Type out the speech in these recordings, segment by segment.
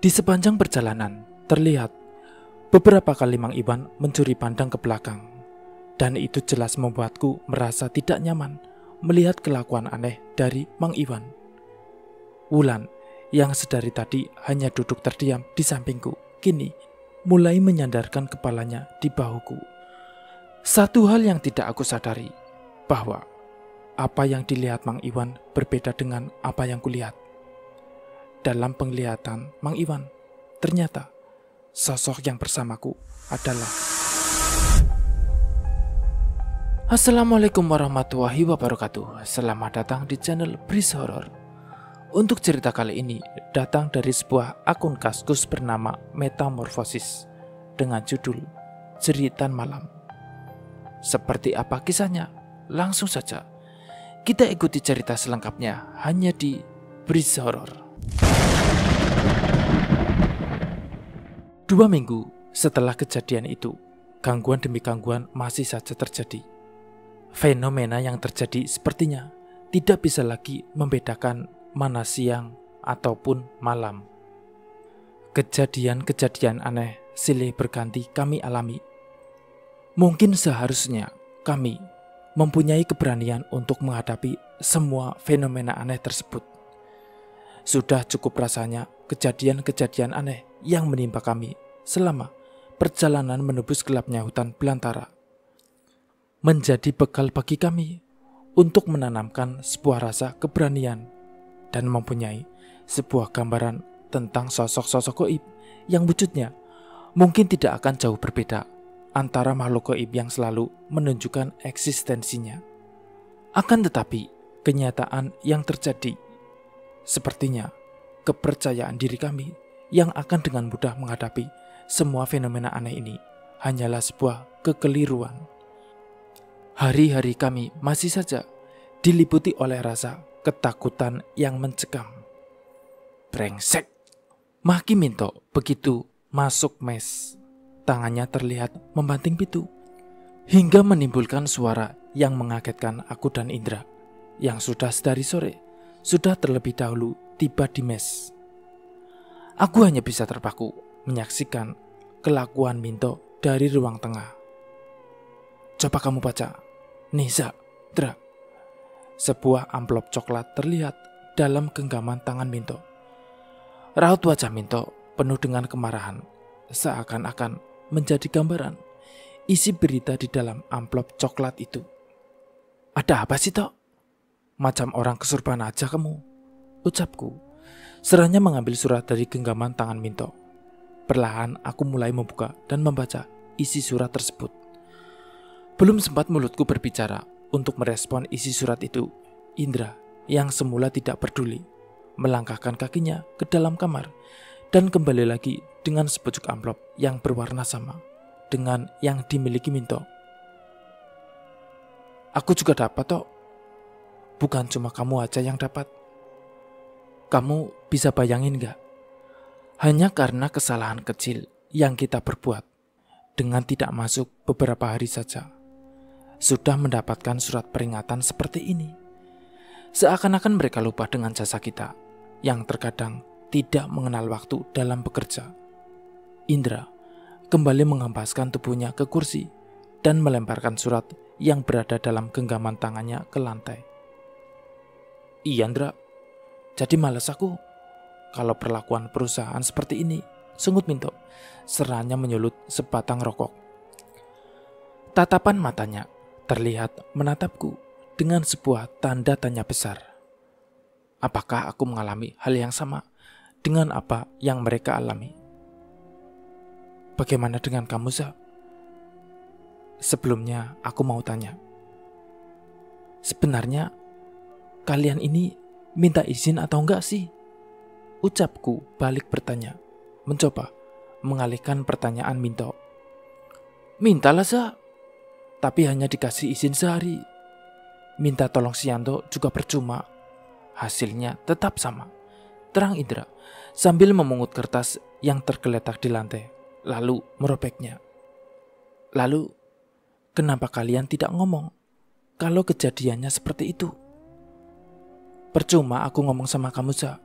Di sepanjang perjalanan, terlihat beberapa kali Mang Iwan mencuri pandang ke belakang. Dan itu jelas membuatku merasa tidak nyaman melihat kelakuan aneh dari Mang Iwan. Wulan yang sedari tadi hanya duduk terdiam di sampingku, kini mulai menyandarkan kepalanya di bahuku. Satu hal yang tidak aku sadari, bahwa apa yang dilihat Mang Iwan berbeda dengan apa yang kulihat dalam penglihatan Mang Iwan. Ternyata sosok yang bersamaku adalah Assalamualaikum warahmatullahi wabarakatuh. Selamat datang di channel Bris Horror. Untuk cerita kali ini datang dari sebuah akun kaskus bernama Metamorfosis dengan judul Cerita Malam. Seperti apa kisahnya? Langsung saja kita ikuti cerita selengkapnya hanya di Bris Horror. Dua minggu setelah kejadian itu, gangguan demi gangguan masih saja terjadi. Fenomena yang terjadi sepertinya tidak bisa lagi membedakan mana siang ataupun malam. Kejadian-kejadian aneh silih berganti kami alami. Mungkin seharusnya kami mempunyai keberanian untuk menghadapi semua fenomena aneh tersebut. Sudah cukup rasanya kejadian-kejadian aneh yang menimpa kami selama perjalanan menebus gelapnya hutan belantara. Menjadi bekal bagi kami untuk menanamkan sebuah rasa keberanian dan mempunyai sebuah gambaran tentang sosok-sosok goib yang wujudnya mungkin tidak akan jauh berbeda antara makhluk goib yang selalu menunjukkan eksistensinya. Akan tetapi, kenyataan yang terjadi Sepertinya kepercayaan diri kami yang akan dengan mudah menghadapi semua fenomena aneh ini hanyalah sebuah kekeliruan. Hari-hari kami masih saja diliputi oleh rasa ketakutan yang mencekam. Brengsek! Maki Minto begitu masuk mes. Tangannya terlihat membanting pintu. Hingga menimbulkan suara yang mengagetkan aku dan Indra. Yang sudah sedari sore sudah terlebih dahulu tiba di mes. Aku hanya bisa terpaku menyaksikan kelakuan Minto dari ruang tengah. Coba kamu baca. Niza, Dra. Sebuah amplop coklat terlihat dalam genggaman tangan Minto. Raut wajah Minto penuh dengan kemarahan, seakan-akan menjadi gambaran isi berita di dalam amplop coklat itu. Ada apa sih, Tok? Macam orang kesurupan aja kamu, ucapku. Serahnya mengambil surat dari genggaman tangan Minto. Perlahan aku mulai membuka dan membaca isi surat tersebut. Belum sempat mulutku berbicara untuk merespon isi surat itu. Indra yang semula tidak peduli melangkahkan kakinya ke dalam kamar dan kembali lagi dengan sepucuk amplop yang berwarna sama dengan yang dimiliki Minto. Aku juga dapat, toh, bukan cuma kamu aja yang dapat. Kamu bisa bayangin gak? Hanya karena kesalahan kecil yang kita perbuat dengan tidak masuk beberapa hari saja, sudah mendapatkan surat peringatan seperti ini. Seakan-akan mereka lupa dengan jasa kita yang terkadang tidak mengenal waktu dalam bekerja. Indra kembali menghempaskan tubuhnya ke kursi dan melemparkan surat yang berada dalam genggaman tangannya ke lantai. Iya, Andra. Jadi males aku kalau perlakuan perusahaan seperti ini. Sungut Minto. Serannya menyulut sebatang rokok. Tatapan matanya terlihat menatapku dengan sebuah tanda tanya besar. Apakah aku mengalami hal yang sama dengan apa yang mereka alami? Bagaimana dengan kamu, Za? Sebelumnya, aku mau tanya. Sebenarnya, kalian ini minta izin atau enggak sih? Ucapku balik bertanya, mencoba mengalihkan pertanyaan Minto. Mintalah, Za. Tapi hanya dikasih izin sehari. Minta tolong Sianto juga percuma. Hasilnya tetap sama. Terang Indra, sambil memungut kertas yang tergeletak di lantai, lalu merobeknya. Lalu, kenapa kalian tidak ngomong kalau kejadiannya seperti itu? Percuma aku ngomong sama kamu, Za.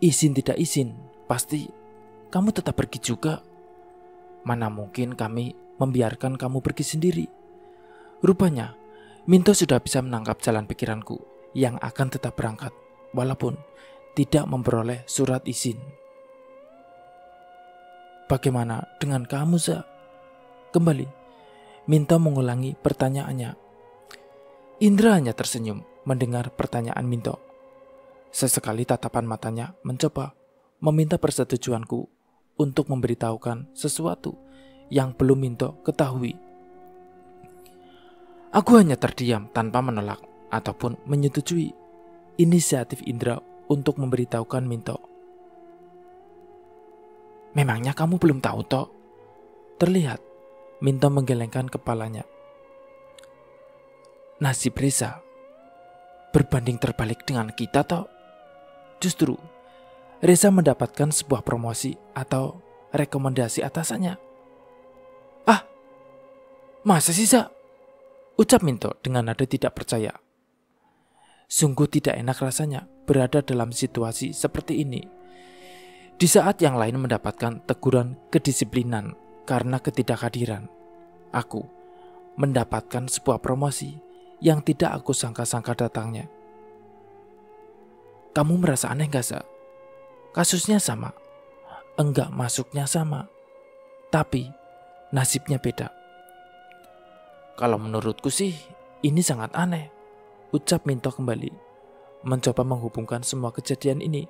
Izin tidak izin, pasti kamu tetap pergi juga. Mana mungkin kami membiarkan kamu pergi sendiri. Rupanya, Minto sudah bisa menangkap jalan pikiranku yang akan tetap berangkat, walaupun tidak memperoleh surat izin. Bagaimana dengan kamu, Za? Kembali, Minto mengulangi pertanyaannya. Indra hanya tersenyum mendengar pertanyaan Minto. Sesekali tatapan matanya mencoba meminta persetujuanku untuk memberitahukan sesuatu yang belum Minto ketahui. Aku hanya terdiam tanpa menolak ataupun menyetujui inisiatif Indra untuk memberitahukan Minto. Memangnya kamu belum tahu Tok? Terlihat Minto menggelengkan kepalanya. Nasib Risa Berbanding terbalik dengan kita toh. Justru, Reza mendapatkan sebuah promosi atau rekomendasi atasannya. Ah, masa sih, Zak? Ucap Minto dengan nada tidak percaya. Sungguh tidak enak rasanya berada dalam situasi seperti ini. Di saat yang lain mendapatkan teguran kedisiplinan karena ketidakhadiran. Aku mendapatkan sebuah promosi yang tidak aku sangka-sangka datangnya. Kamu merasa aneh gak, Sa? Kasusnya sama. Enggak masuknya sama. Tapi nasibnya beda. Kalau menurutku sih, ini sangat aneh. Ucap Minto kembali. Mencoba menghubungkan semua kejadian ini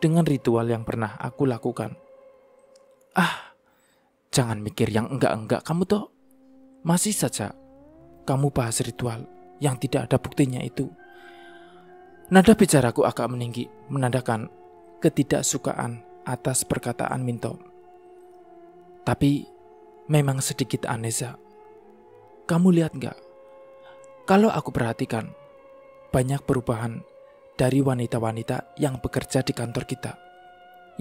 dengan ritual yang pernah aku lakukan. Ah, jangan mikir yang enggak-enggak kamu toh. Masih saja kamu bahas ritual yang tidak ada buktinya itu. Nada bicaraku agak meninggi, menandakan ketidaksukaan atas perkataan Minto. Tapi memang sedikit aneh, Za. Kamu lihat nggak? Kalau aku perhatikan, banyak perubahan dari wanita-wanita yang bekerja di kantor kita.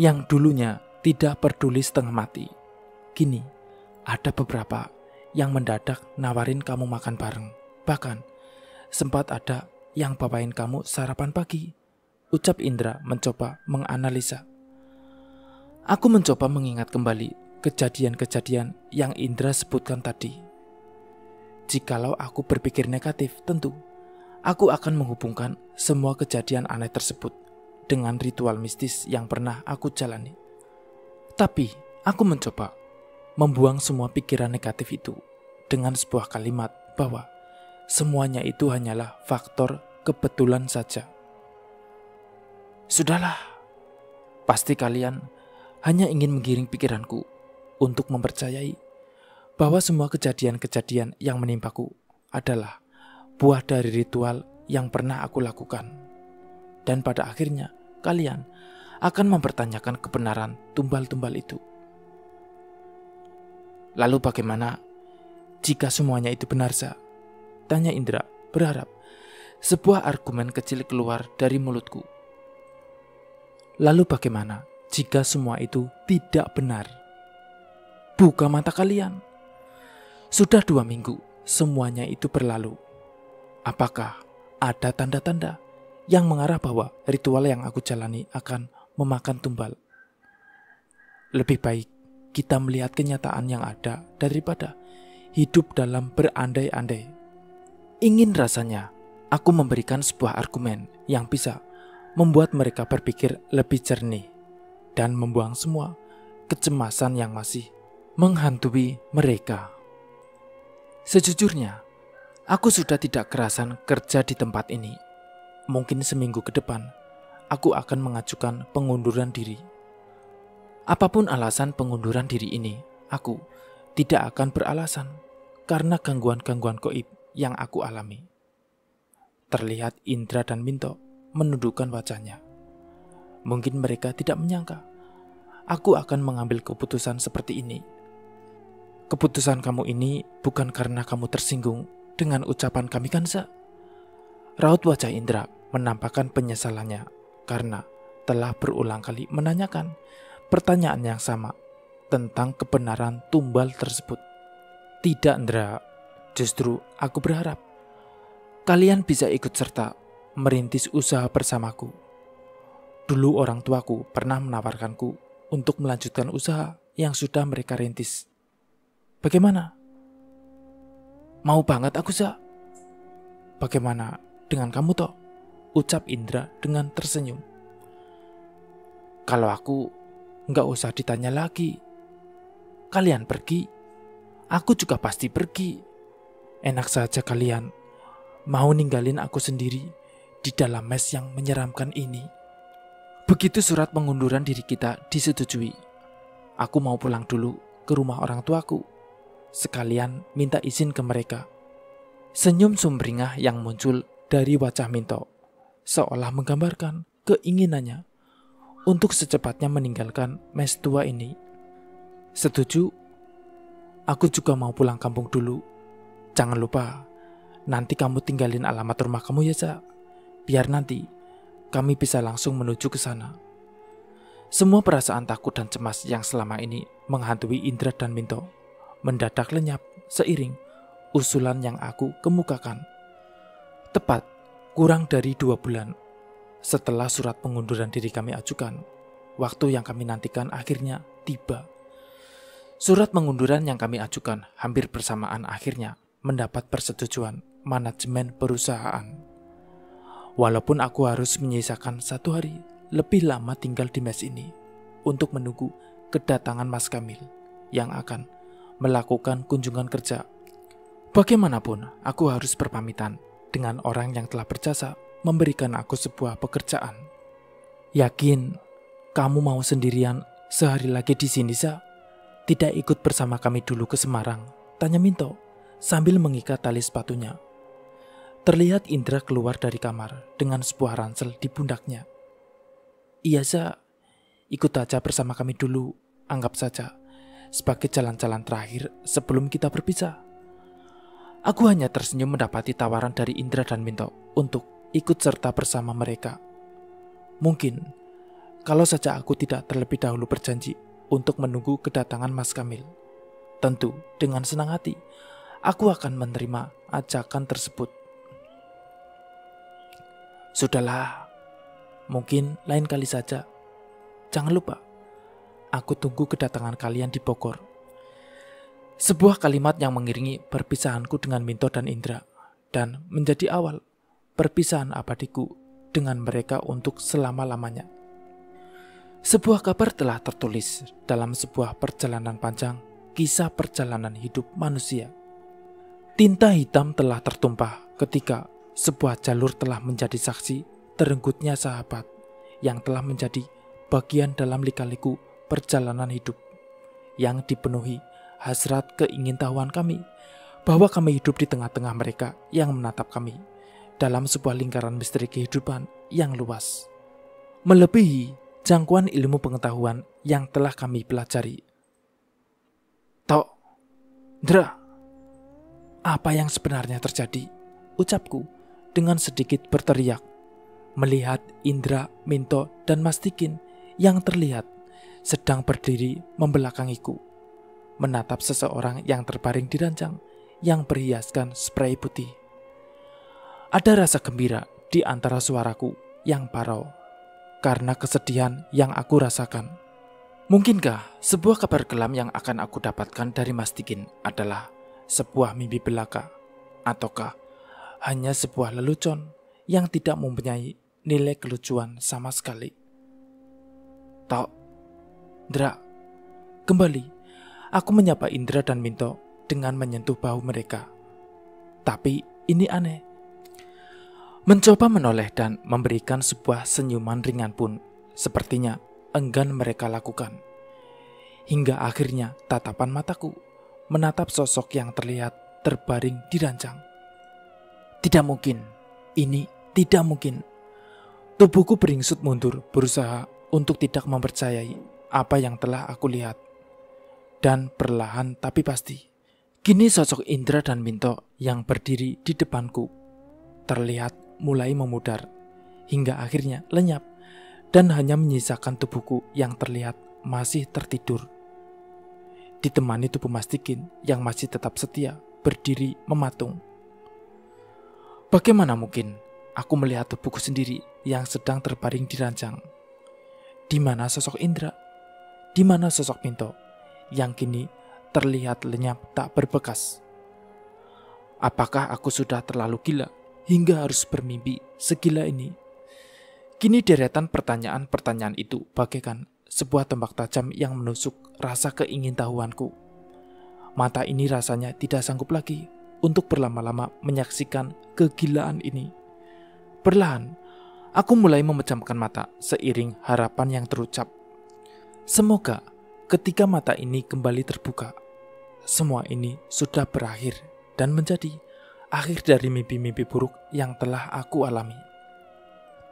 Yang dulunya tidak peduli setengah mati. Kini, ada beberapa yang mendadak nawarin kamu makan bareng. Bahkan, sempat ada yang bawain kamu sarapan pagi. Ucap Indra mencoba menganalisa. Aku mencoba mengingat kembali kejadian-kejadian yang Indra sebutkan tadi. Jikalau aku berpikir negatif, tentu aku akan menghubungkan semua kejadian aneh tersebut dengan ritual mistis yang pernah aku jalani. Tapi aku mencoba membuang semua pikiran negatif itu dengan sebuah kalimat bahwa semuanya itu hanyalah faktor kebetulan saja. Sudahlah, pasti kalian hanya ingin menggiring pikiranku untuk mempercayai bahwa semua kejadian-kejadian yang menimpaku adalah buah dari ritual yang pernah aku lakukan. Dan pada akhirnya, kalian akan mempertanyakan kebenaran tumbal-tumbal itu. Lalu bagaimana jika semuanya itu benar, Zah? Tanya Indra, berharap. Sebuah argumen kecil keluar dari mulutku. Lalu bagaimana jika semua itu tidak benar? Buka mata kalian. Sudah dua minggu, semuanya itu berlalu. Apakah ada tanda-tanda yang mengarah bahwa ritual yang aku jalani akan memakan tumbal? Lebih baik kita melihat kenyataan yang ada daripada hidup dalam berandai-andai Ingin rasanya aku memberikan sebuah argumen yang bisa membuat mereka berpikir lebih jernih dan membuang semua kecemasan yang masih menghantui mereka. Sejujurnya, aku sudah tidak kerasan kerja di tempat ini. Mungkin seminggu ke depan, aku akan mengajukan pengunduran diri. Apapun alasan pengunduran diri ini, aku tidak akan beralasan karena gangguan-gangguan koib yang aku alami. Terlihat Indra dan Minto menundukkan wajahnya. Mungkin mereka tidak menyangka aku akan mengambil keputusan seperti ini. Keputusan kamu ini bukan karena kamu tersinggung dengan ucapan kami Kansa. Raut wajah Indra menampakkan penyesalannya karena telah berulang kali menanyakan pertanyaan yang sama tentang kebenaran tumbal tersebut. Tidak, Indra, Justru aku berharap kalian bisa ikut serta merintis usaha bersamaku. Dulu orang tuaku pernah menawarkanku untuk melanjutkan usaha yang sudah mereka rintis. Bagaimana? Mau banget aku, Za. Bagaimana dengan kamu, toh? Ucap Indra dengan tersenyum. Kalau aku, nggak usah ditanya lagi. Kalian pergi, aku juga pasti pergi. Enak saja kalian mau ninggalin aku sendiri di dalam mes yang menyeramkan ini. Begitu surat pengunduran diri kita disetujui, aku mau pulang dulu ke rumah orang tuaku. Sekalian minta izin ke mereka. Senyum sumringah yang muncul dari wajah Minto seolah menggambarkan keinginannya untuk secepatnya meninggalkan mes tua ini. Setuju? Aku juga mau pulang kampung dulu Jangan lupa, nanti kamu tinggalin alamat rumah kamu ya, Cak. Biar nanti kami bisa langsung menuju ke sana. Semua perasaan takut dan cemas yang selama ini menghantui Indra dan Minto mendadak lenyap seiring usulan yang aku kemukakan. Tepat kurang dari dua bulan setelah surat pengunduran diri kami ajukan, waktu yang kami nantikan akhirnya tiba. Surat pengunduran yang kami ajukan hampir bersamaan akhirnya mendapat persetujuan manajemen perusahaan. Walaupun aku harus menyisakan satu hari lebih lama tinggal di mes ini untuk menunggu kedatangan Mas Kamil yang akan melakukan kunjungan kerja. Bagaimanapun, aku harus berpamitan dengan orang yang telah berjasa memberikan aku sebuah pekerjaan. Yakin kamu mau sendirian sehari lagi di sini, Za? Tidak ikut bersama kami dulu ke Semarang? Tanya Minto sambil mengikat tali sepatunya. Terlihat Indra keluar dari kamar dengan sebuah ransel di pundaknya. Iya, Za. Ikut aja bersama kami dulu, anggap saja. Sebagai jalan-jalan terakhir sebelum kita berpisah. Aku hanya tersenyum mendapati tawaran dari Indra dan Minto untuk ikut serta bersama mereka. Mungkin, kalau saja aku tidak terlebih dahulu berjanji untuk menunggu kedatangan Mas Kamil. Tentu dengan senang hati aku akan menerima ajakan tersebut. Sudahlah, mungkin lain kali saja. Jangan lupa, aku tunggu kedatangan kalian di Bogor. Sebuah kalimat yang mengiringi perpisahanku dengan Minto dan Indra, dan menjadi awal perpisahan abadiku dengan mereka untuk selama-lamanya. Sebuah kabar telah tertulis dalam sebuah perjalanan panjang, kisah perjalanan hidup manusia. Tinta hitam telah tertumpah ketika sebuah jalur telah menjadi saksi terenggutnya sahabat yang telah menjadi bagian dalam lika-liku perjalanan hidup yang dipenuhi hasrat keingintahuan kami bahwa kami hidup di tengah-tengah mereka yang menatap kami dalam sebuah lingkaran misteri kehidupan yang luas. Melebihi jangkauan ilmu pengetahuan yang telah kami pelajari. Tok, drah, apa yang sebenarnya terjadi, ucapku dengan sedikit berteriak. Melihat Indra, Minto, dan Mastikin yang terlihat sedang berdiri membelakangiku. Menatap seseorang yang terbaring di ranjang yang berhiaskan spray putih. Ada rasa gembira di antara suaraku yang parau karena kesedihan yang aku rasakan. Mungkinkah sebuah kabar kelam yang akan aku dapatkan dari Mastikin adalah sebuah mimpi belaka, ataukah hanya sebuah lelucon yang tidak mempunyai nilai kelucuan sama sekali. Tok, Indra, kembali, aku menyapa Indra dan Minto dengan menyentuh bahu mereka. Tapi ini aneh. Mencoba menoleh dan memberikan sebuah senyuman ringan pun sepertinya enggan mereka lakukan. Hingga akhirnya tatapan mataku menatap sosok yang terlihat terbaring di ranjang. Tidak mungkin, ini tidak mungkin. Tubuhku beringsut mundur, berusaha untuk tidak mempercayai apa yang telah aku lihat. Dan perlahan tapi pasti, kini sosok Indra dan Minto yang berdiri di depanku terlihat mulai memudar hingga akhirnya lenyap dan hanya menyisakan tubuhku yang terlihat masih tertidur ditemani tubuh mastikin yang masih tetap setia berdiri mematung. Bagaimana mungkin aku melihat tubuhku sendiri yang sedang terbaring di ranjang? Di mana sosok Indra? Di mana sosok Pinto yang kini terlihat lenyap tak berbekas? Apakah aku sudah terlalu gila hingga harus bermimpi segila ini? Kini deretan pertanyaan-pertanyaan itu bagaikan sebuah tembak tajam yang menusuk rasa keingintahuanku. Mata ini rasanya tidak sanggup lagi untuk berlama-lama menyaksikan kegilaan ini. Perlahan, aku mulai memejamkan mata seiring harapan yang terucap. Semoga ketika mata ini kembali terbuka, semua ini sudah berakhir dan menjadi akhir dari mimpi-mimpi buruk yang telah aku alami.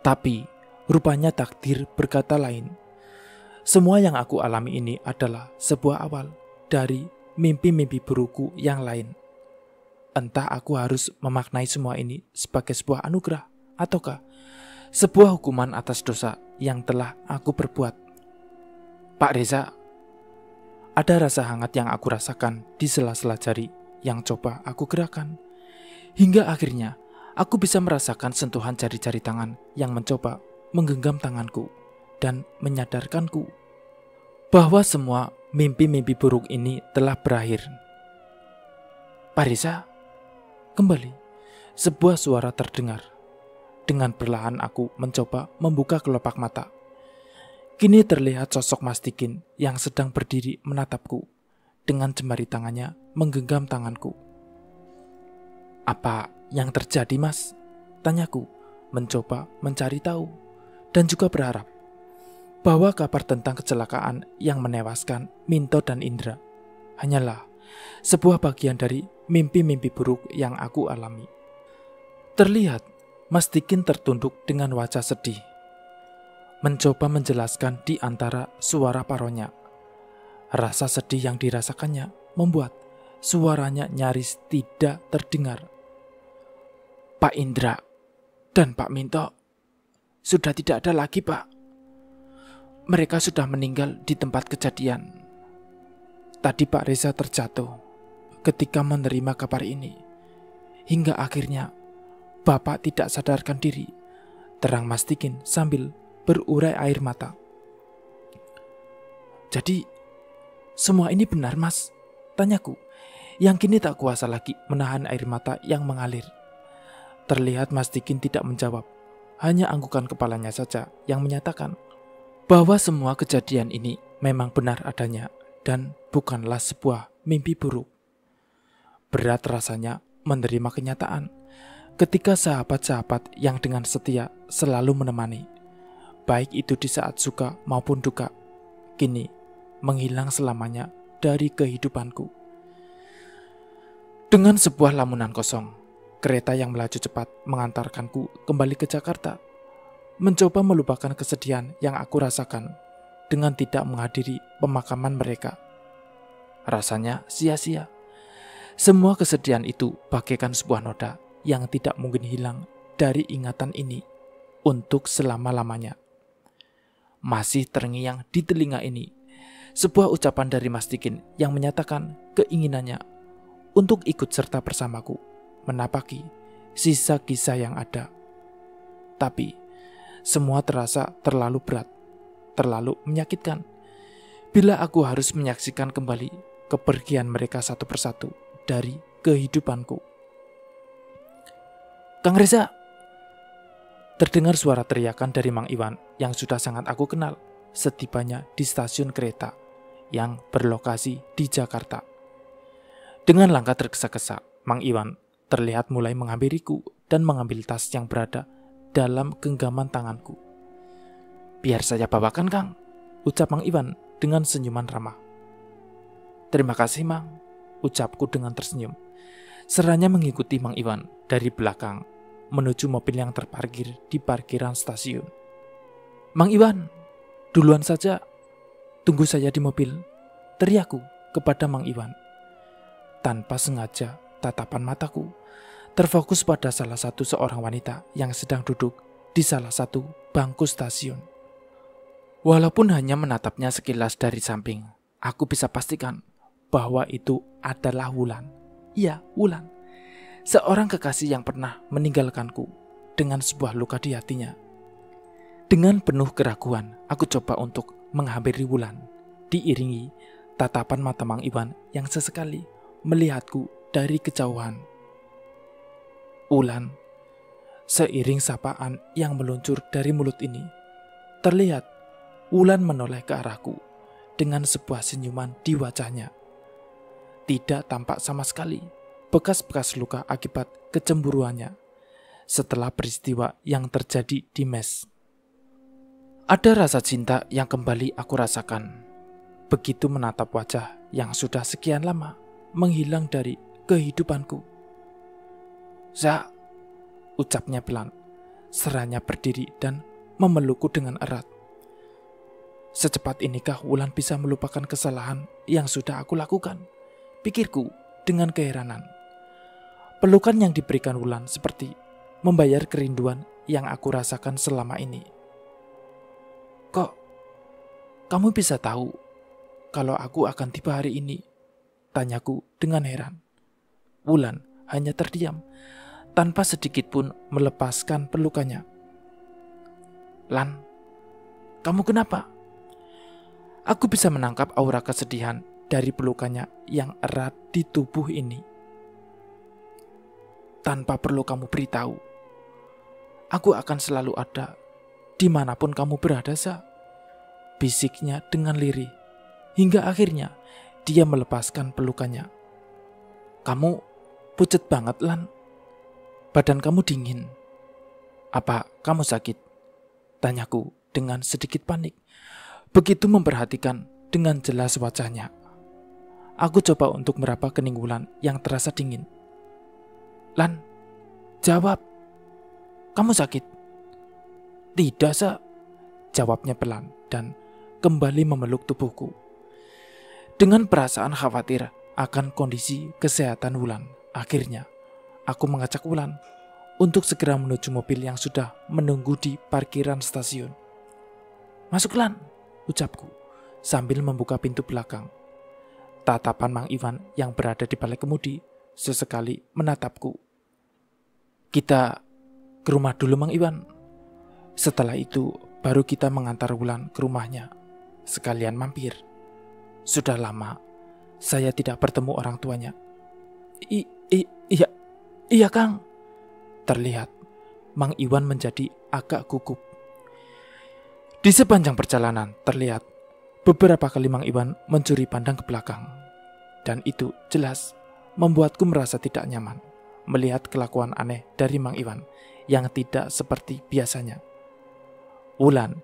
Tapi, rupanya takdir berkata lain semua yang aku alami ini adalah sebuah awal dari mimpi-mimpi buruku yang lain. Entah aku harus memaknai semua ini sebagai sebuah anugerah ataukah sebuah hukuman atas dosa yang telah aku perbuat. Pak Reza, ada rasa hangat yang aku rasakan di sela-sela jari yang coba aku gerakan. Hingga akhirnya, aku bisa merasakan sentuhan jari-jari tangan yang mencoba menggenggam tanganku dan menyadarkanku bahwa semua mimpi-mimpi buruk ini telah berakhir. Parisa, kembali, sebuah suara terdengar. Dengan perlahan aku mencoba membuka kelopak mata. Kini terlihat sosok Mastikin yang sedang berdiri menatapku. Dengan jemari tangannya menggenggam tanganku. Apa yang terjadi mas? Tanyaku, mencoba mencari tahu dan juga berharap bahwa kabar tentang kecelakaan yang menewaskan Minto dan Indra hanyalah sebuah bagian dari mimpi-mimpi buruk yang aku alami. Terlihat Mas Dikin tertunduk dengan wajah sedih, mencoba menjelaskan di antara suara paronya. Rasa sedih yang dirasakannya membuat suaranya nyaris tidak terdengar. Pak Indra dan Pak Minto sudah tidak ada lagi, Pak. Mereka sudah meninggal di tempat kejadian. Tadi Pak Reza terjatuh ketika menerima kabar ini. Hingga akhirnya, Bapak tidak sadarkan diri. Terang Mastikin sambil berurai air mata. Jadi, semua ini benar mas? Tanyaku, yang kini tak kuasa lagi menahan air mata yang mengalir. Terlihat Mas Dikin tidak menjawab, hanya anggukan kepalanya saja yang menyatakan bahwa semua kejadian ini memang benar adanya dan bukanlah sebuah mimpi buruk. Berat rasanya menerima kenyataan ketika sahabat-sahabat yang dengan setia selalu menemani, baik itu di saat suka maupun duka, kini menghilang selamanya dari kehidupanku. Dengan sebuah lamunan kosong, kereta yang melaju cepat mengantarkanku kembali ke Jakarta mencoba melupakan kesedihan yang aku rasakan dengan tidak menghadiri pemakaman mereka. Rasanya sia-sia. Semua kesedihan itu bagaikan sebuah noda yang tidak mungkin hilang dari ingatan ini untuk selama-lamanya. Masih terngiang di telinga ini sebuah ucapan dari Mas Tikin yang menyatakan keinginannya untuk ikut serta bersamaku menapaki sisa kisah yang ada. Tapi semua terasa terlalu berat, terlalu menyakitkan. Bila aku harus menyaksikan kembali kepergian mereka satu persatu dari kehidupanku. Kang Reza! Terdengar suara teriakan dari Mang Iwan yang sudah sangat aku kenal setibanya di stasiun kereta yang berlokasi di Jakarta. Dengan langkah tergesa-gesa, Mang Iwan terlihat mulai menghampiriku dan mengambil tas yang berada dalam genggaman tanganku. Biar saya bawakan, Kang, ucap Mang Iwan dengan senyuman ramah. Terima kasih, Mang, ucapku dengan tersenyum. Seranya mengikuti Mang Iwan dari belakang menuju mobil yang terparkir di parkiran stasiun. Mang Iwan, duluan saja. Tunggu saya di mobil. teriaku kepada Mang Iwan. Tanpa sengaja tatapan mataku terfokus pada salah satu seorang wanita yang sedang duduk di salah satu bangku stasiun. Walaupun hanya menatapnya sekilas dari samping, aku bisa pastikan bahwa itu adalah Wulan. Iya, Wulan. Seorang kekasih yang pernah meninggalkanku dengan sebuah luka di hatinya. Dengan penuh keraguan, aku coba untuk menghampiri Wulan, diiringi tatapan mata Mang Iwan yang sesekali melihatku dari kejauhan. Ulan. Seiring sapaan yang meluncur dari mulut ini, terlihat Ulan menoleh ke arahku dengan sebuah senyuman di wajahnya. Tidak tampak sama sekali bekas-bekas luka akibat kecemburuannya setelah peristiwa yang terjadi di mes. Ada rasa cinta yang kembali aku rasakan. Begitu menatap wajah yang sudah sekian lama menghilang dari kehidupanku. Za, ucapnya pelan. Seranya berdiri dan memelukku dengan erat. Secepat inikah Wulan bisa melupakan kesalahan yang sudah aku lakukan? Pikirku dengan keheranan. Pelukan yang diberikan Wulan seperti membayar kerinduan yang aku rasakan selama ini. Kok kamu bisa tahu kalau aku akan tiba hari ini? Tanyaku dengan heran. Wulan hanya terdiam tanpa sedikit pun melepaskan pelukannya. Lan, kamu kenapa? Aku bisa menangkap aura kesedihan dari pelukannya yang erat di tubuh ini. Tanpa perlu kamu beritahu, aku akan selalu ada dimanapun kamu berada, Sa. Bisiknya dengan lirih, hingga akhirnya dia melepaskan pelukannya. Kamu pucet banget, Lan. Badan kamu dingin. Apa kamu sakit? Tanyaku dengan sedikit panik. Begitu memperhatikan dengan jelas wajahnya. Aku coba untuk meraba kening Wulan yang terasa dingin. Lan, jawab. Kamu sakit? Tidak, sa. Jawabnya pelan dan kembali memeluk tubuhku. Dengan perasaan khawatir akan kondisi kesehatan Wulan, akhirnya aku mengajak Wulan untuk segera menuju mobil yang sudah menunggu di parkiran stasiun. Masuk Lan, ucapku sambil membuka pintu belakang. Tatapan Mang Iwan yang berada di balik kemudi sesekali menatapku. Kita ke rumah dulu Mang Iwan. Setelah itu baru kita mengantar Wulan ke rumahnya. Sekalian mampir. Sudah lama saya tidak bertemu orang tuanya. I, i, iya, Iya, Kang. Terlihat, Mang Iwan menjadi agak gugup. Di sepanjang perjalanan, terlihat beberapa kali Mang Iwan mencuri pandang ke belakang. Dan itu jelas membuatku merasa tidak nyaman melihat kelakuan aneh dari Mang Iwan yang tidak seperti biasanya. Wulan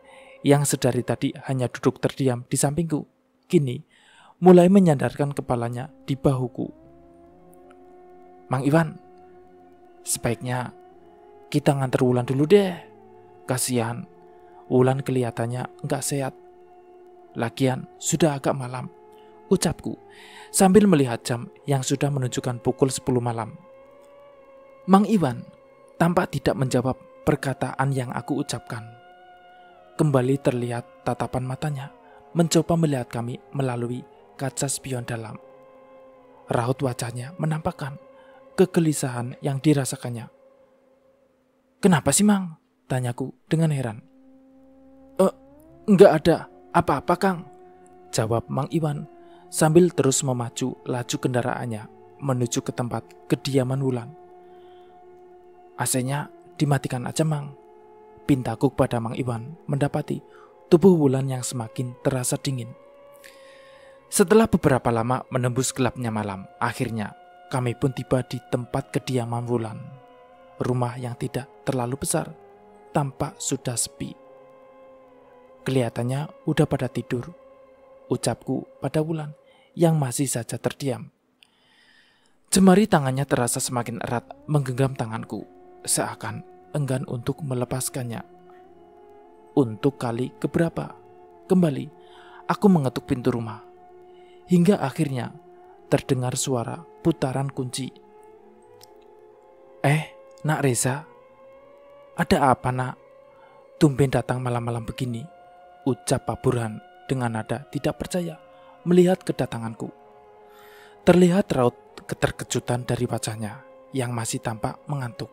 yang sedari tadi hanya duduk terdiam di sampingku, kini mulai menyandarkan kepalanya di bahuku. Mang Iwan, Sebaiknya kita nganter Wulan dulu deh. Kasihan, Wulan kelihatannya nggak sehat. Lagian sudah agak malam, ucapku sambil melihat jam yang sudah menunjukkan pukul 10 malam. Mang Iwan tampak tidak menjawab perkataan yang aku ucapkan. Kembali terlihat tatapan matanya mencoba melihat kami melalui kaca spion dalam. Raut wajahnya menampakkan kegelisahan yang dirasakannya. Kenapa sih, Mang? Tanyaku dengan heran. Eh, nggak ada apa-apa, Kang. Jawab Mang Iwan sambil terus memacu laju kendaraannya menuju ke tempat kediaman Wulan. AC-nya dimatikan aja, Mang. Pintaku kepada Mang Iwan mendapati tubuh Wulan yang semakin terasa dingin. Setelah beberapa lama menembus gelapnya malam, akhirnya kami pun tiba di tempat kediaman Wulan. Rumah yang tidak terlalu besar, tampak sudah sepi. Kelihatannya udah pada tidur, ucapku pada Wulan yang masih saja terdiam. Jemari tangannya terasa semakin erat menggenggam tanganku, seakan enggan untuk melepaskannya. Untuk kali keberapa, kembali aku mengetuk pintu rumah. Hingga akhirnya terdengar suara putaran kunci. Eh, nak Reza? Ada apa nak? Tumben datang malam-malam begini, ucap Pak Burhan dengan nada tidak percaya melihat kedatanganku. Terlihat raut keterkejutan dari wajahnya yang masih tampak mengantuk.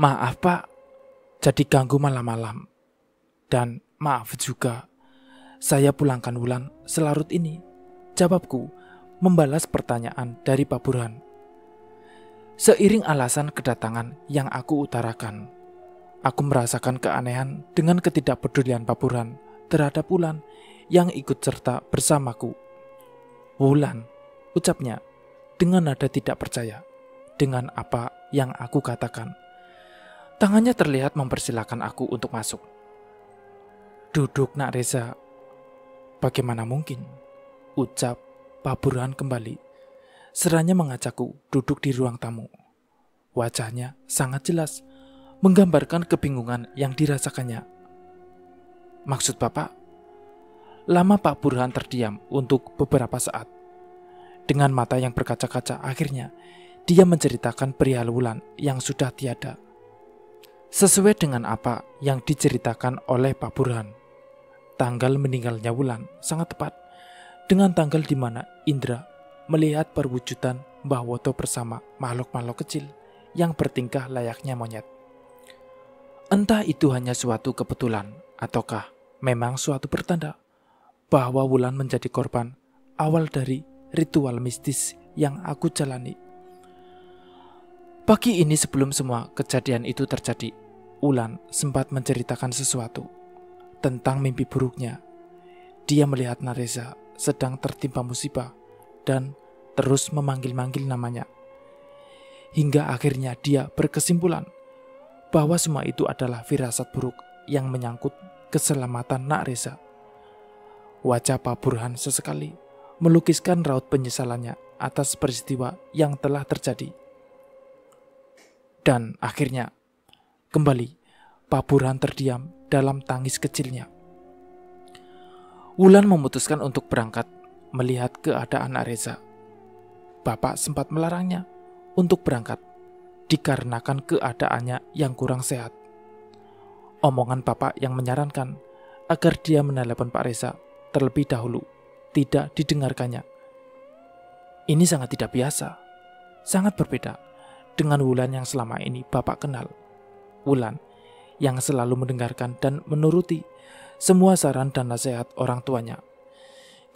Maaf pak, jadi ganggu malam-malam. Dan maaf juga, saya pulangkan Wulan selarut ini. Jawabku membalas pertanyaan dari Pak Burhan. Seiring alasan kedatangan yang aku utarakan, aku merasakan keanehan dengan ketidakpedulian Pak Burhan terhadap Wulan yang ikut serta bersamaku. Wulan, ucapnya, dengan nada tidak percaya dengan apa yang aku katakan. Tangannya terlihat mempersilahkan aku untuk masuk. Duduk, Nak Reza. Bagaimana mungkin? Ucap Paburuan kembali. Seranya mengajakku duduk di ruang tamu. Wajahnya sangat jelas, menggambarkan kebingungan yang dirasakannya. Maksud Bapak? Lama Pak Burhan terdiam untuk beberapa saat. Dengan mata yang berkaca-kaca akhirnya, dia menceritakan perihal Wulan yang sudah tiada. Sesuai dengan apa yang diceritakan oleh Pak Burhan. Tanggal meninggalnya Wulan sangat tepat dengan tanggal di mana Indra melihat perwujudan Mbah Woto bersama makhluk-makhluk kecil yang bertingkah layaknya monyet. Entah itu hanya suatu kebetulan ataukah memang suatu pertanda bahwa Wulan menjadi korban awal dari ritual mistis yang aku jalani. Pagi ini sebelum semua kejadian itu terjadi, Wulan sempat menceritakan sesuatu tentang mimpi buruknya. Dia melihat Nareza sedang tertimpa musibah dan terus memanggil-manggil namanya. Hingga akhirnya dia berkesimpulan bahwa semua itu adalah firasat buruk yang menyangkut keselamatan Nak Reza. Wajah Pak Burhan sesekali melukiskan raut penyesalannya atas peristiwa yang telah terjadi. Dan akhirnya, kembali Pak Burhan terdiam dalam tangis kecilnya. Wulan memutuskan untuk berangkat melihat keadaan anak Reza. Bapak sempat melarangnya untuk berangkat dikarenakan keadaannya yang kurang sehat. Omongan bapak yang menyarankan agar dia menelepon Pak Reza terlebih dahulu tidak didengarkannya. Ini sangat tidak biasa, sangat berbeda dengan Wulan yang selama ini bapak kenal. Wulan yang selalu mendengarkan dan menuruti semua saran dan nasihat orang tuanya.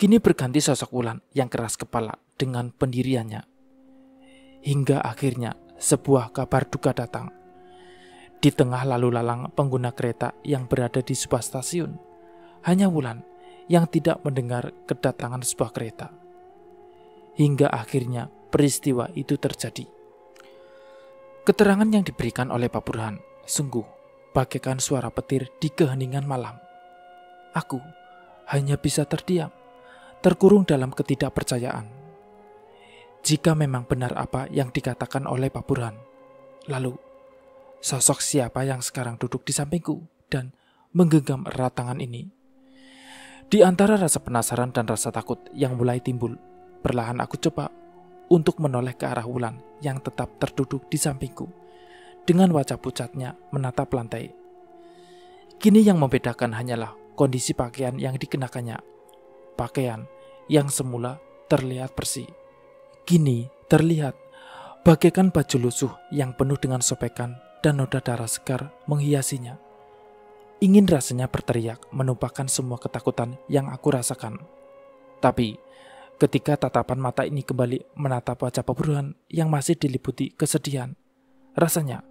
Kini berganti sosok Wulan yang keras kepala dengan pendiriannya. Hingga akhirnya sebuah kabar duka datang. Di tengah lalu lalang pengguna kereta yang berada di sebuah stasiun, hanya Wulan yang tidak mendengar kedatangan sebuah kereta. Hingga akhirnya peristiwa itu terjadi. Keterangan yang diberikan oleh Pak Burhan sungguh bagaikan suara petir di keheningan malam. Aku hanya bisa terdiam, terkurung dalam ketidakpercayaan. Jika memang benar apa yang dikatakan oleh Pak Burhan, lalu sosok siapa yang sekarang duduk di sampingku dan menggenggam erat tangan ini? Di antara rasa penasaran dan rasa takut yang mulai timbul, perlahan aku coba untuk menoleh ke arah Wulan yang tetap terduduk di sampingku dengan wajah pucatnya menatap lantai. Kini yang membedakan hanyalah kondisi pakaian yang dikenakannya. Pakaian yang semula terlihat bersih. Kini terlihat bagaikan baju lusuh yang penuh dengan sopekan dan noda darah segar menghiasinya. Ingin rasanya berteriak menumpahkan semua ketakutan yang aku rasakan. Tapi, ketika tatapan mata ini kembali menatap wajah peburuhan yang masih diliputi kesedihan, rasanya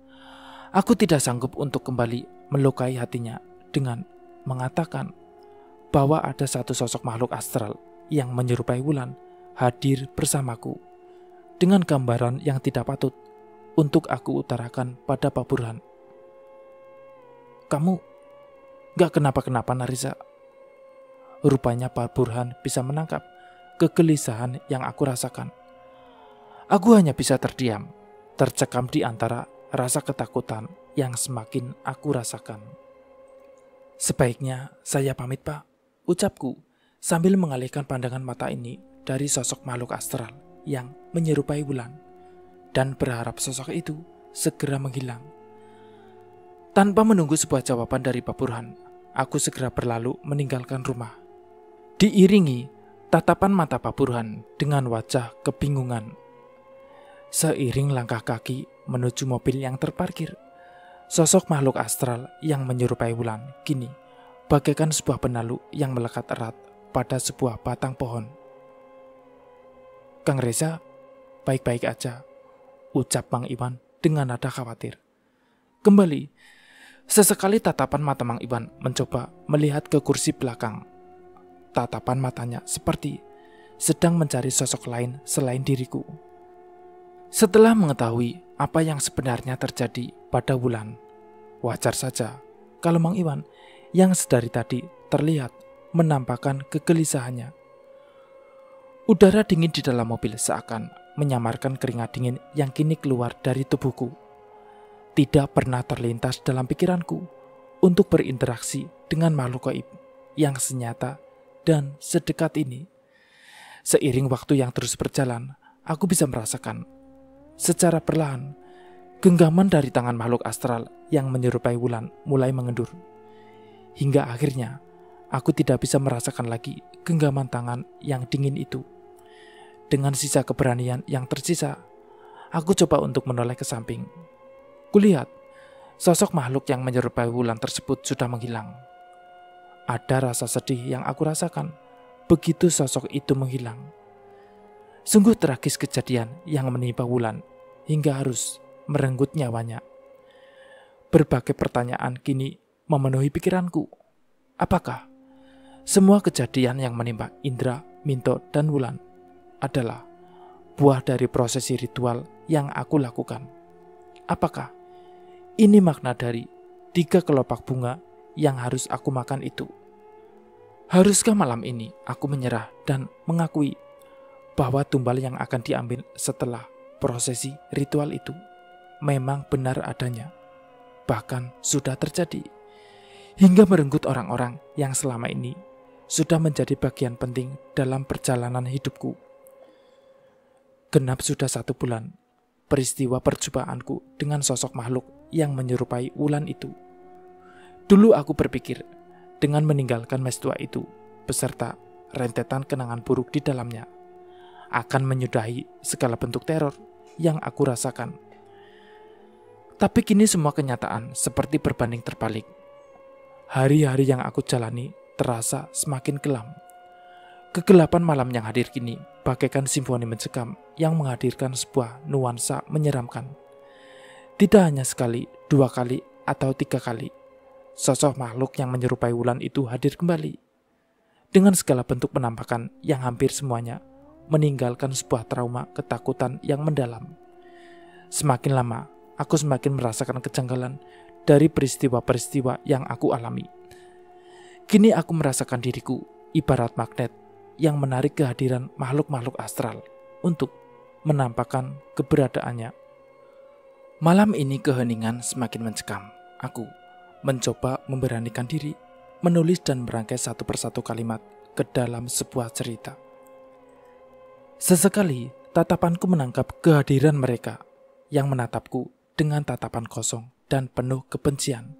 aku tidak sanggup untuk kembali melukai hatinya dengan mengatakan bahwa ada satu sosok makhluk astral yang menyerupai Wulan hadir bersamaku dengan gambaran yang tidak patut untuk aku utarakan pada Pak Burhan. Kamu gak kenapa-kenapa Nariza. Rupanya Pak Burhan bisa menangkap kegelisahan yang aku rasakan. Aku hanya bisa terdiam, tercekam di antara rasa ketakutan yang semakin aku rasakan. Sebaiknya saya pamit pak, ucapku sambil mengalihkan pandangan mata ini dari sosok makhluk astral yang menyerupai bulan dan berharap sosok itu segera menghilang. Tanpa menunggu sebuah jawaban dari Pak Burhan, aku segera berlalu meninggalkan rumah. Diiringi tatapan mata Pak Burhan dengan wajah kebingungan. Seiring langkah kaki menuju mobil yang terparkir, Sosok makhluk astral yang menyerupai bulan kini bagaikan sebuah penalu yang melekat erat pada sebuah batang pohon. Kang Reza, baik-baik aja, ucap Mang Iwan dengan nada khawatir. Kembali, sesekali tatapan mata Mang Iwan mencoba melihat ke kursi belakang. Tatapan matanya seperti sedang mencari sosok lain selain diriku. Setelah mengetahui apa yang sebenarnya terjadi pada Wulan, Wajar saja kalau Mang Iwan yang sedari tadi terlihat menampakkan kegelisahannya. Udara dingin di dalam mobil seakan menyamarkan keringat dingin yang kini keluar dari tubuhku. Tidak pernah terlintas dalam pikiranku untuk berinteraksi dengan makhluk gaib yang senyata dan sedekat ini. Seiring waktu yang terus berjalan, aku bisa merasakan secara perlahan Genggaman dari tangan makhluk astral yang menyerupai wulan mulai mengendur. Hingga akhirnya, aku tidak bisa merasakan lagi genggaman tangan yang dingin itu. Dengan sisa keberanian yang tersisa, aku coba untuk menoleh ke samping. Kulihat, sosok makhluk yang menyerupai wulan tersebut sudah menghilang. Ada rasa sedih yang aku rasakan begitu sosok itu menghilang. Sungguh tragis kejadian yang menimpa Wulan hingga harus merenggut nyawanya. Berbagai pertanyaan kini memenuhi pikiranku. Apakah semua kejadian yang menimpa Indra, Minto, dan Wulan adalah buah dari prosesi ritual yang aku lakukan? Apakah ini makna dari tiga kelopak bunga yang harus aku makan itu? Haruskah malam ini aku menyerah dan mengakui bahwa tumbal yang akan diambil setelah prosesi ritual itu memang benar adanya, bahkan sudah terjadi, hingga merenggut orang-orang yang selama ini sudah menjadi bagian penting dalam perjalanan hidupku. Genap sudah satu bulan, peristiwa perjumpaanku dengan sosok makhluk yang menyerupai ulan itu. Dulu aku berpikir, dengan meninggalkan mes itu, beserta rentetan kenangan buruk di dalamnya, akan menyudahi segala bentuk teror yang aku rasakan tapi kini semua kenyataan seperti berbanding terbalik. Hari-hari yang aku jalani terasa semakin kelam. Kegelapan malam yang hadir kini bagaikan simfoni mencekam yang menghadirkan sebuah nuansa menyeramkan. Tidak hanya sekali, dua kali, atau tiga kali. Sosok makhluk yang menyerupai wulan itu hadir kembali. Dengan segala bentuk penampakan yang hampir semuanya meninggalkan sebuah trauma ketakutan yang mendalam. Semakin lama, aku semakin merasakan kejanggalan dari peristiwa-peristiwa yang aku alami. Kini aku merasakan diriku ibarat magnet yang menarik kehadiran makhluk-makhluk astral untuk menampakkan keberadaannya. Malam ini keheningan semakin mencekam. Aku mencoba memberanikan diri menulis dan merangkai satu persatu kalimat ke dalam sebuah cerita. Sesekali tatapanku menangkap kehadiran mereka yang menatapku dengan tatapan kosong dan penuh kebencian.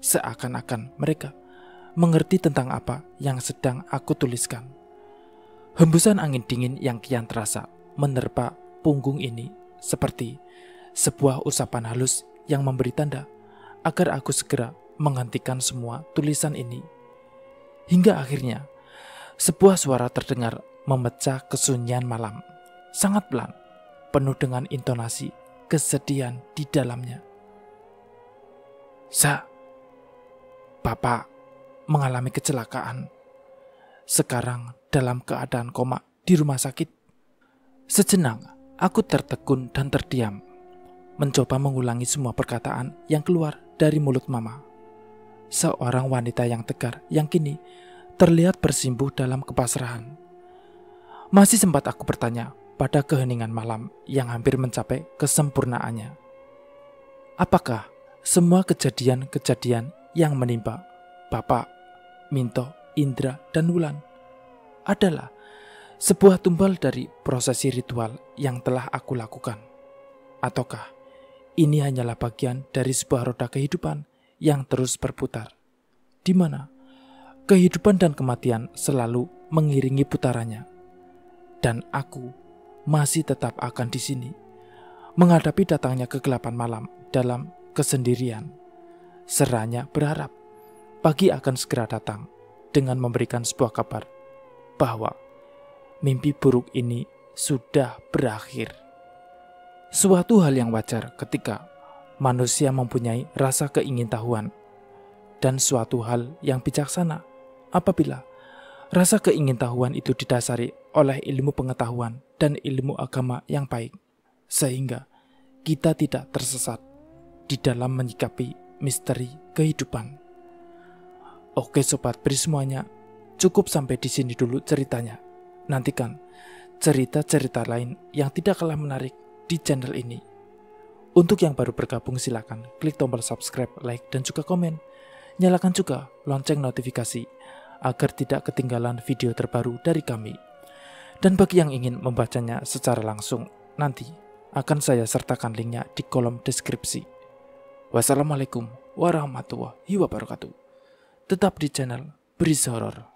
Seakan-akan mereka mengerti tentang apa yang sedang aku tuliskan. Hembusan angin dingin yang kian terasa menerpa punggung ini seperti sebuah usapan halus yang memberi tanda agar aku segera menghentikan semua tulisan ini. Hingga akhirnya, sebuah suara terdengar memecah kesunyian malam. Sangat pelan, penuh dengan intonasi kesedihan di dalamnya. Sa, Bapak mengalami kecelakaan. Sekarang dalam keadaan koma di rumah sakit. Sejenak, aku tertekun dan terdiam, mencoba mengulangi semua perkataan yang keluar dari mulut mama. Seorang wanita yang tegar yang kini terlihat bersimbuh dalam kepasrahan. Masih sempat aku bertanya, pada keheningan malam yang hampir mencapai kesempurnaannya. Apakah semua kejadian-kejadian yang menimpa Bapak, Minto, Indra, dan Wulan adalah sebuah tumbal dari prosesi ritual yang telah aku lakukan? Ataukah ini hanyalah bagian dari sebuah roda kehidupan yang terus berputar, di mana kehidupan dan kematian selalu mengiringi putarannya, dan aku masih tetap akan di sini, menghadapi datangnya kegelapan malam dalam kesendirian. Seranya berharap pagi akan segera datang dengan memberikan sebuah kabar bahwa mimpi buruk ini sudah berakhir. Suatu hal yang wajar ketika manusia mempunyai rasa keingintahuan dan suatu hal yang bijaksana apabila rasa keingintahuan itu didasari oleh ilmu pengetahuan dan ilmu agama yang baik, sehingga kita tidak tersesat di dalam menyikapi misteri kehidupan. Oke sobat beri semuanya, cukup sampai di sini dulu ceritanya. Nantikan cerita-cerita lain yang tidak kalah menarik di channel ini. Untuk yang baru bergabung silakan klik tombol subscribe, like, dan juga komen. Nyalakan juga lonceng notifikasi agar tidak ketinggalan video terbaru dari kami. Dan bagi yang ingin membacanya secara langsung, nanti akan saya sertakan linknya di kolom deskripsi. Wassalamualaikum warahmatullahi wabarakatuh. Tetap di channel Breeze Horror.